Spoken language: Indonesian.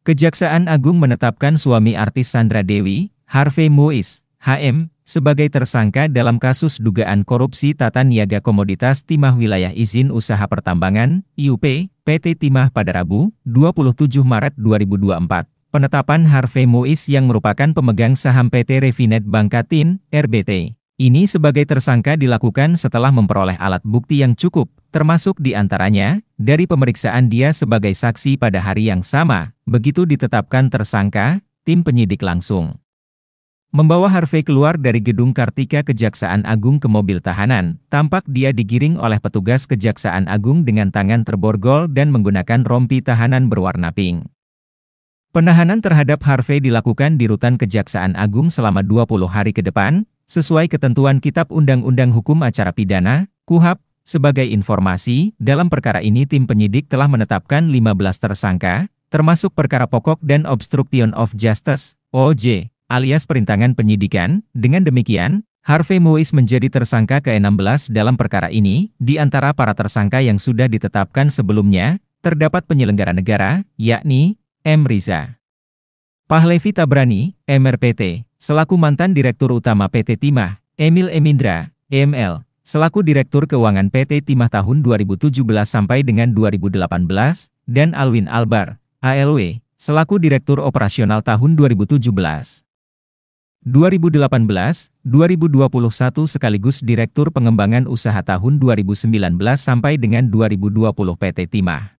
Kejaksaan Agung menetapkan suami artis Sandra Dewi, Harvey Mois, HM, sebagai tersangka dalam kasus dugaan korupsi tata niaga komoditas timah wilayah izin usaha pertambangan, IUP, PT Timah pada Rabu, 27 Maret 2024. Penetapan Harvey Mois yang merupakan pemegang saham PT Refinet Bangkatin, RBT. Ini sebagai tersangka dilakukan setelah memperoleh alat bukti yang cukup, termasuk di antaranya, dari pemeriksaan dia sebagai saksi pada hari yang sama, begitu ditetapkan tersangka, tim penyidik langsung membawa Harvey keluar dari gedung Kartika Kejaksaan Agung ke mobil tahanan. Tampak dia digiring oleh petugas Kejaksaan Agung dengan tangan terborgol dan menggunakan rompi tahanan berwarna pink. Penahanan terhadap Harvey dilakukan di rutan Kejaksaan Agung selama 20 hari ke depan, sesuai ketentuan Kitab Undang-Undang Hukum Acara Pidana, KUHAP, sebagai informasi, dalam perkara ini tim penyidik telah menetapkan 15 tersangka, termasuk perkara pokok dan obstruction of justice, OJ, alias perintangan penyidikan. Dengan demikian, Harvey Mois menjadi tersangka ke-16 dalam perkara ini, di antara para tersangka yang sudah ditetapkan sebelumnya, terdapat penyelenggara negara, yakni M. Riza. Pahlevi Tabrani, MRPT. Selaku mantan Direktur Utama PT Timah, Emil Emindra, EML, selaku Direktur Keuangan PT Timah tahun 2017 sampai dengan 2018, dan Alwin Albar, ALW, selaku Direktur Operasional tahun 2017. 2018, 2021 sekaligus Direktur Pengembangan Usaha tahun 2019 sampai dengan 2020 PT Timah.